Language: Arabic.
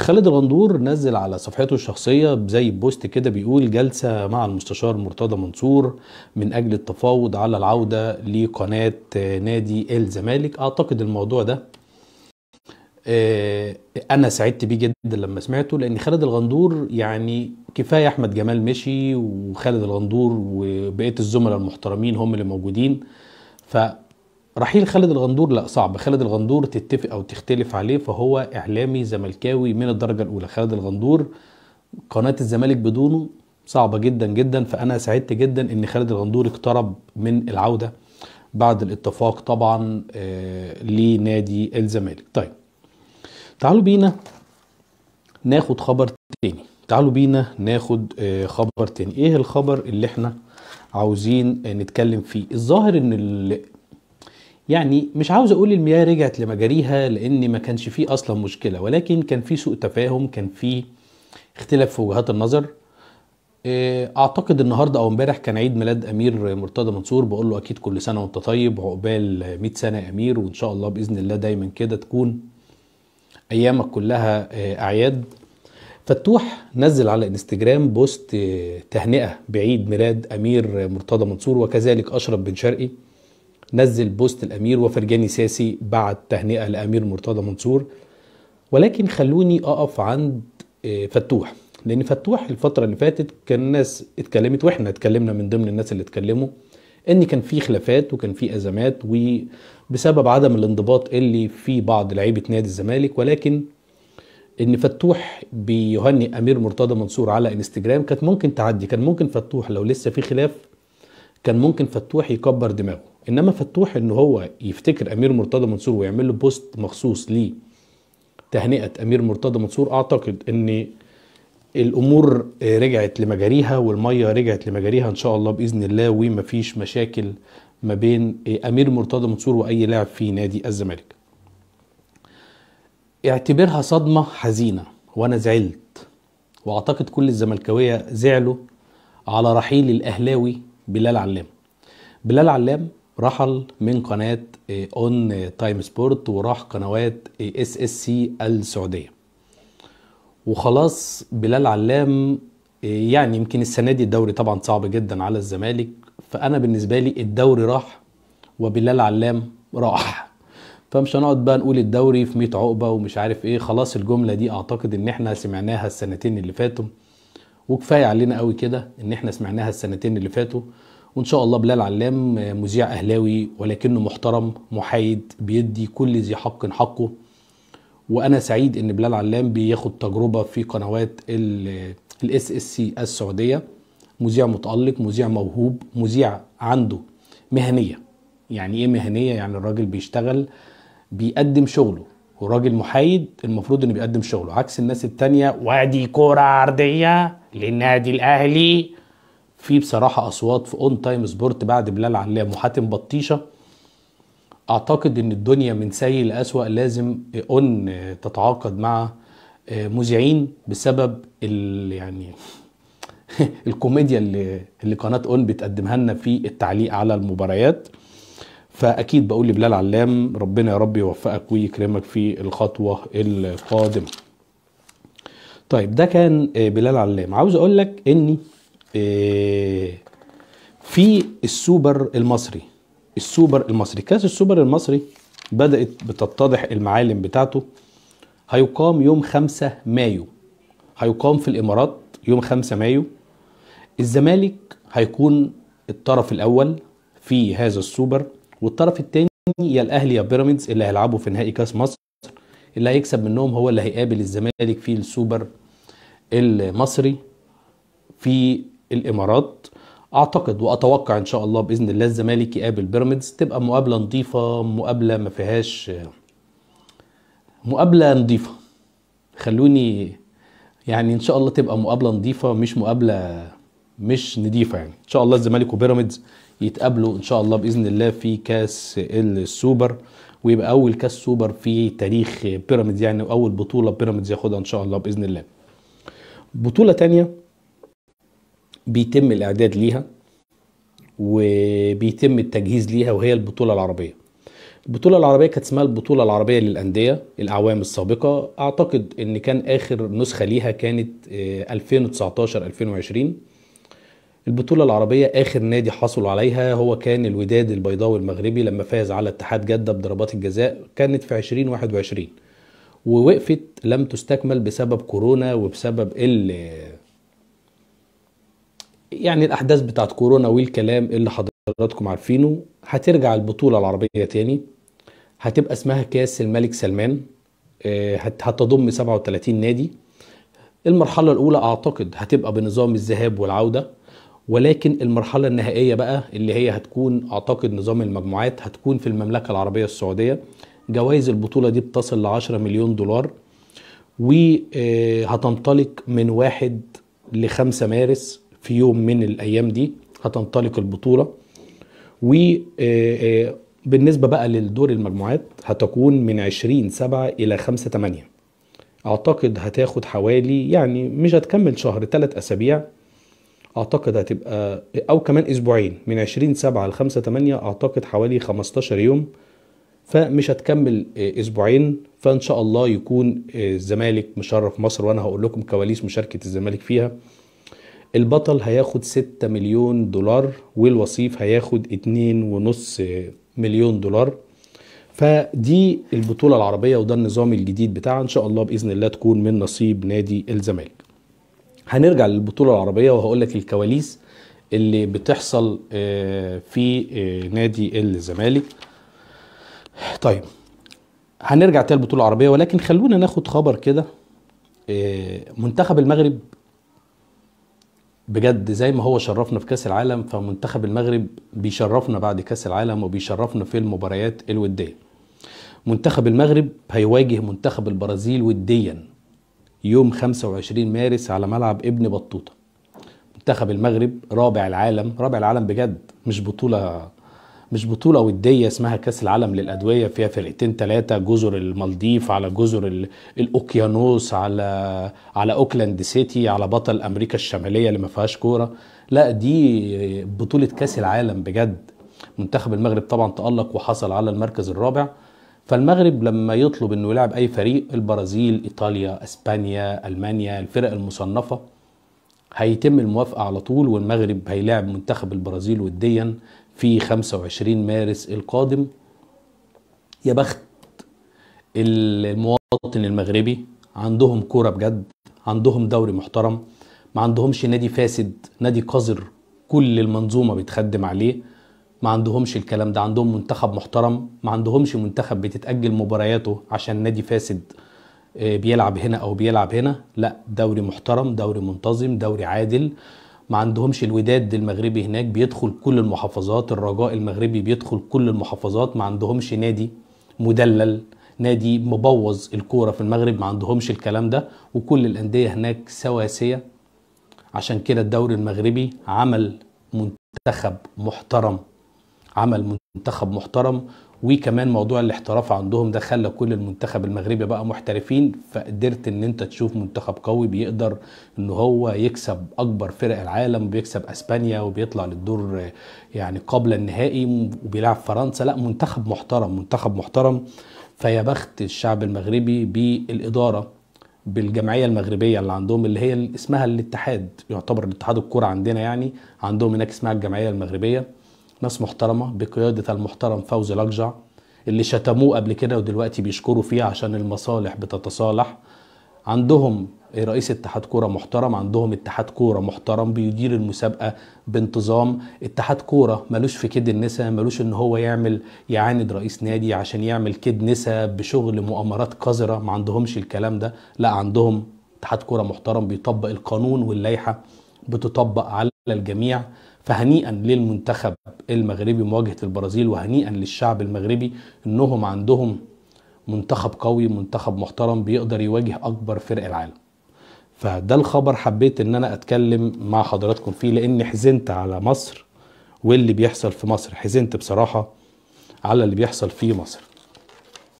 خالد الغندور نزل على صفحته الشخصية زي بوست كده بيقول جلسة مع المستشار مرتضى منصور من أجل التفاوض على العودة لقناة نادي الزمالك أعتقد الموضوع ده آه، أنا سعدت بيه جدا لما سمعته لأن خالد الغندور يعني كفاية أحمد جمال مشي وخالد الغندور وبقية الزملاء المحترمين هم اللي موجودين ف رحيل خالد الغندور لا صعب خالد الغندور تتفق او تختلف عليه فهو اعلامي زملكاوي من الدرجه الاولى خالد الغندور قناه الزمالك بدونه صعبه جدا جدا فانا سعدت جدا ان خالد الغندور اقترب من العوده بعد الاتفاق طبعا آه، لنادي الزمالك طيب تعالوا بينا ناخد خبر تاني تعالوا بينا ناخد آه، خبر تاني ايه الخبر اللي احنا عاوزين نتكلم فيه الظاهر ان يعني مش عاوز اقول المياه رجعت لمجاريها لان ما كانش فيه اصلا مشكله ولكن كان في سوء تفاهم كان في اختلاف في وجهات النظر آه، اعتقد النهارده او امبارح كان عيد ميلاد امير مرتضى منصور بقول له اكيد كل سنه وانت طيب عقبال 100 سنه يا امير وان شاء الله باذن الله دايما كده تكون ايامك كلها آه، اعياد فتوح نزل على انستجرام بوست آه، تهنئه بعيد ميلاد امير مرتضى منصور وكذلك اشرف بن شرقي نزل بوست الامير وفرجاني ساسي بعت تهنئه لامير مرتضى منصور ولكن خلوني اقف عند آه، فتوح لان فتوح الفتره اللي فاتت كان الناس اتكلمت واحنا اتكلمنا من ضمن الناس اللي اتكلموا ان كان في خلافات وكان في ازمات وبسبب عدم الانضباط اللي في بعض لعيبه نادي الزمالك ولكن ان فتوح بيهني امير مرتضى منصور على انستجرام كانت ممكن تعدي كان ممكن فتوح لو لسه في خلاف كان ممكن فتوح يكبر دماغه انما فتوح ان هو يفتكر امير مرتضى منصور ويعمل له بوست مخصوص ليه تهنئه امير مرتضى منصور اعتقد ان الامور رجعت لمجاريها والميه رجعت لمجاريها ان شاء الله باذن الله ومفيش مشاكل ما بين امير مرتضى منصور واي لاعب في نادي الزمالك اعتبرها صدمه حزينه وانا زعلت واعتقد كل الزملكاويه زعلوا على رحيل الاهلاوي بلال علام بلال علام رحل من قناه اون تايم سبورت وراح قنوات اس اس سي السعوديه وخلاص بلال علام يعني يمكن السنه دي الدوري طبعا صعب جدا على الزمالك فانا بالنسبه لي الدوري راح وبلال علام راح فمش هنقعد بقى نقول الدوري في 100 عقبه ومش عارف ايه خلاص الجمله دي اعتقد ان احنا سمعناها السنتين اللي فاتوا وكفايه علينا قوي كده ان احنا سمعناها السنتين اللي فاتوا وان شاء الله بلال علام مذيع اهلاوي ولكنه محترم محايد بيدي كل ذي حق حقه وانا سعيد ان بلال علام بياخد تجربه في قنوات الاس اس سي السعوديه مذيع متالق مذيع موهوب مذيع عنده مهنيه يعني ايه مهنيه يعني الراجل بيشتغل بيقدم شغله وراجل محايد المفروض انه بيقدم شغله عكس الناس التانية وادي كرة عرضية للنادي الاهلي في بصراحه اصوات في اون تايم سبورت بعد بلال علام وحاتم بطيشه اعتقد ان الدنيا من سيء لاسوا لازم اون تتعاقد مع آه، مذيعين بسبب ال يعني الكوميديا اللي اللي قناه اون بتقدمها لنا في التعليق على المباريات فاكيد بقول لبلال علام ربنا يا رب يوفقك ويكرمك في الخطوه القادمه طيب ده كان آه، بلال علام عاوز اقول لك اني آه، في السوبر المصري السوبر المصري كاس السوبر المصري بدأت بتتضح المعالم بتاعته هيقام يوم 5 مايو هيقام في الإمارات يوم 5 مايو الزمالك هيكون الطرف الأول في هذا السوبر والطرف الثاني يا الأهلي يا بيراميدز اللي هيلعبوا في نهائي كاس مصر اللي هيكسب منهم هو اللي هيقابل الزمالك في السوبر المصري في الامارات اعتقد واتوقع ان شاء الله باذن الله الزمالك يقابل بيراميدز تبقى مقابله نظيفه مقابله ما فيهاش مقابله نظيفه خلوني يعني ان شاء الله تبقى مقابله نظيفه مش مقابله مش نضيفه يعني ان شاء الله الزمالك وبيراميدز يتقابلوا ان شاء الله باذن الله في كاس السوبر ويبقى اول كاس سوبر في تاريخ بيراميدز يعني واول بطوله بيراميدز ياخدها ان شاء الله باذن الله بطوله تانية بيتم الاعداد ليها وبيتم التجهيز ليها وهي البطوله العربيه البطوله العربيه كانت اسمها البطوله العربيه للانديه الاعوام السابقه اعتقد ان كان اخر نسخه ليها كانت 2019 آه، 2020 البطوله العربيه اخر نادي حصل عليها هو كان الوداد البيضاوي المغربي لما فاز على اتحاد جده بضربات الجزاء كانت في 2021 ووقفت لم تستكمل بسبب كورونا وبسبب يعني الاحداث بتاعت كورونا والكلام اللي حضراتكم عارفينه هترجع البطوله العربيه تاني هتبقى اسمها كاس الملك سلمان آه، هتضم 37 نادي المرحله الاولى اعتقد هتبقى بنظام الذهاب والعوده ولكن المرحله النهائيه بقى اللي هي هتكون اعتقد نظام المجموعات هتكون في المملكه العربيه السعوديه جوائز البطوله دي بتصل ل 10 مليون دولار وهتنطلق آه، من 1 لخمسة 5 مارس في يوم من الايام دي هتنطلق البطوله و آه، آه، بالنسبه بقى للدور المجموعات هتكون من 20 7 الى 5 8 اعتقد هتاخد حوالي يعني مش هتكمل شهر ثلاث اسابيع اعتقد هتبقى او كمان اسبوعين من 20 7 ل 5 8 اعتقد حوالي 15 يوم فمش هتكمل آه، اسبوعين فان شاء الله يكون الزمالك مشرف مصر وانا هقول لكم كواليس مشاركه الزمالك فيها البطل هياخد 6 مليون دولار والوصيف هياخد 2.5 مليون دولار فدي البطولة العربية وده النظام الجديد بتاعها إن شاء الله بإذن الله تكون من نصيب نادي الزمالك هنرجع للبطولة العربية وهقول لك الكواليس اللي بتحصل آه، في آه، نادي الزمالك طيب هنرجع تاني البطولة العربية ولكن خلونا ناخد خبر كده آه، منتخب المغرب بجد زي ما هو شرفنا في كاس العالم فمنتخب المغرب بيشرفنا بعد كاس العالم وبيشرفنا في المباريات الوديه منتخب المغرب هيواجه منتخب البرازيل وديا يوم 25 مارس على ملعب ابن بطوطه منتخب المغرب رابع العالم رابع العالم بجد مش بطوله مش بطولة ودية اسمها كأس العالم للأدوية فيها فرقتين ثلاثة جزر المالديف على جزر الأوكيانوس على على أوكلاند سيتي على بطل أمريكا الشمالية اللي ما فيهاش كورة لا دي بطولة كأس العالم بجد منتخب المغرب طبعا تألق وحصل على المركز الرابع فالمغرب لما يطلب انه يلعب اي فريق البرازيل ايطاليا اسبانيا المانيا الفرق المصنفه هيتم الموافقه على طول والمغرب هيلاعب منتخب البرازيل وديا في 25 مارس القادم يا بخت المواطن المغربي عندهم كوره بجد عندهم دوري محترم ما عندهمش نادي فاسد نادي قذر كل المنظومه بتخدم عليه ما عندهمش الكلام ده عندهم منتخب محترم ما عندهمش منتخب بتتأجل مبارياته عشان نادي فاسد آه، بيلعب هنا او بيلعب هنا لا دوري محترم دوري منتظم دوري عادل ما عندهمش الوداد المغربي هناك بيدخل كل المحافظات الرجاء المغربي بيدخل كل المحافظات ما عندهمش نادي مدلل نادي مبوظ الكورة في المغرب ما عندهمش الكلام ده وكل الأندية هناك سواسية عشان كده الدوري المغربي عمل منتخب محترم عمل منتخب محترم وكمان موضوع الاحتراف عندهم ده خلى كل المنتخب المغربي بقى محترفين فقدرت ان انت تشوف منتخب قوي بيقدر ان هو يكسب اكبر فرق العالم وبيكسب اسبانيا وبيطلع للدور يعني قبل النهائي وبيلعب فرنسا لا منتخب محترم منتخب محترم فيا بخت الشعب المغربي بالاداره بالجمعيه المغربيه اللي عندهم اللي هي اسمها الاتحاد يعتبر الاتحاد الكوره عندنا يعني عندهم هناك اسمها الجمعيه المغربيه ناس محترمه بقياده المحترم فوزي لقجع اللي شتموه قبل كده ودلوقتي بيشكروا فيه عشان المصالح بتتصالح عندهم إيه، رئيس اتحاد كوره محترم عندهم اتحاد كوره محترم بيدير المسابقه بانتظام اتحاد كوره ملوش في كيد النسا ملوش ان هو يعمل يعاند رئيس نادي عشان يعمل كيد نسا بشغل مؤامرات قذره ما عندهمش الكلام ده لا عندهم اتحاد كوره محترم بيطبق القانون واللائحه بتطبق على الجميع فهنيئا للمنتخب المغربي مواجهه البرازيل وهنيئا للشعب المغربي انهم عندهم منتخب قوي منتخب محترم بيقدر يواجه اكبر فرق العالم فده الخبر حبيت ان انا اتكلم مع حضراتكم فيه لان حزنت على مصر واللي بيحصل في مصر حزنت بصراحه على اللي بيحصل في مصر